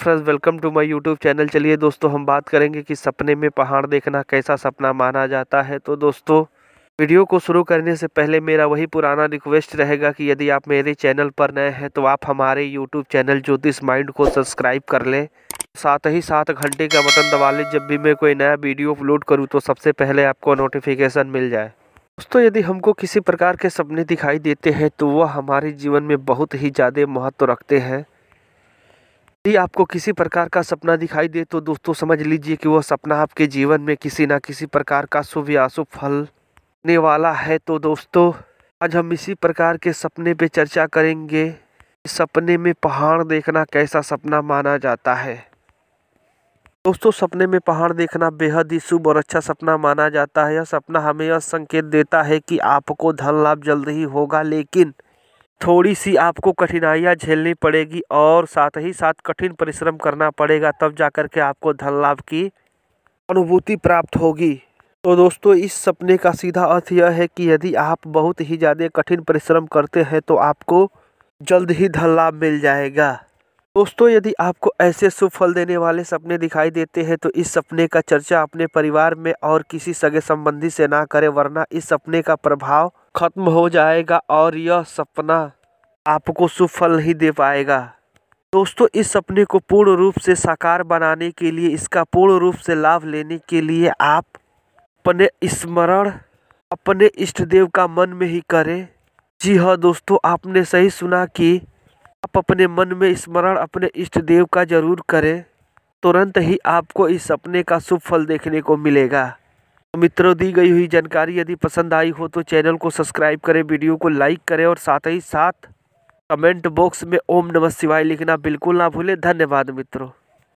friends welcome to my YouTube channel चलिए दोस्तों हम बात करेंगे कि सपने में पहाड़ देखना कैसा सपना माना जाता है तो दोस्तों वीडियो को शुरू करने से पहले मेरा वही पुराना रिक्वेस्ट रहेगा कि यदि आप मेरे चैनल पर नए हैं तो आप हमारे यूट्यूब चैनल ज्योतिष माइंड को सब्सक्राइब कर लें साथ ही साथ घंटे का बटन दबा लें जब भी मैं कोई नया वीडियो अपलोड करूँ तो सबसे पहले आपको नोटिफिकेशन मिल जाए दोस्तों यदि हमको किसी प्रकार के सपने दिखाई देते हैं तो वह हमारे जीवन में बहुत ही ज़्यादा महत्व रखते हैं यदि आपको किसी प्रकार का सपना दिखाई दे तो दोस्तों समझ लीजिए कि वह सपना आपके जीवन में किसी ना किसी प्रकार का शुभ या अशुभ फल ने वाला है तो दोस्तों आज हम इसी प्रकार के सपने पे चर्चा करेंगे सपने में पहाड़ देखना कैसा सपना माना जाता है दोस्तों सपने में पहाड़ देखना बेहद ही शुभ और अच्छा सपना माना जाता है यह सपना हमें यह संकेत देता है कि आपको धन लाभ जल्द ही होगा लेकिन थोड़ी सी आपको कठिनाइयाँ झेलनी पड़ेगी और साथ ही साथ कठिन परिश्रम करना पड़ेगा तब जा कर के आपको धन लाभ की अनुभूति प्राप्त होगी तो दोस्तों इस सपने का सीधा अर्थ यह है कि यदि आप बहुत ही ज़्यादा कठिन परिश्रम करते हैं तो आपको जल्द ही धन लाभ मिल जाएगा दोस्तों यदि आपको ऐसे शुभ फल देने वाले सपने दिखाई देते हैं तो इस सपने का चर्चा अपने परिवार में और किसी सगे संबंधी से ना करें वरना इस सपने का प्रभाव खत्म हो जाएगा और यह सपना आपको शुभ फल नहीं दे पाएगा दोस्तों इस सपने को पूर्ण रूप से साकार बनाने के लिए इसका पूर्ण रूप से लाभ लेने के लिए आप अपने स्मरण अपने इष्ट देव का मन में ही करें जी हाँ दोस्तों आपने सही सुना कि आप अपने मन में स्मरण अपने इष्ट देव का जरूर करें तुरंत ही आपको इस सपने का शुभ फल देखने को मिलेगा तो मित्रों दी गई हुई जानकारी यदि पसंद आई हो तो चैनल को सब्सक्राइब करें वीडियो को लाइक करें और साथ ही साथ कमेंट बॉक्स में ओम नमः शिवाय लिखना बिल्कुल ना भूलें धन्यवाद मित्रों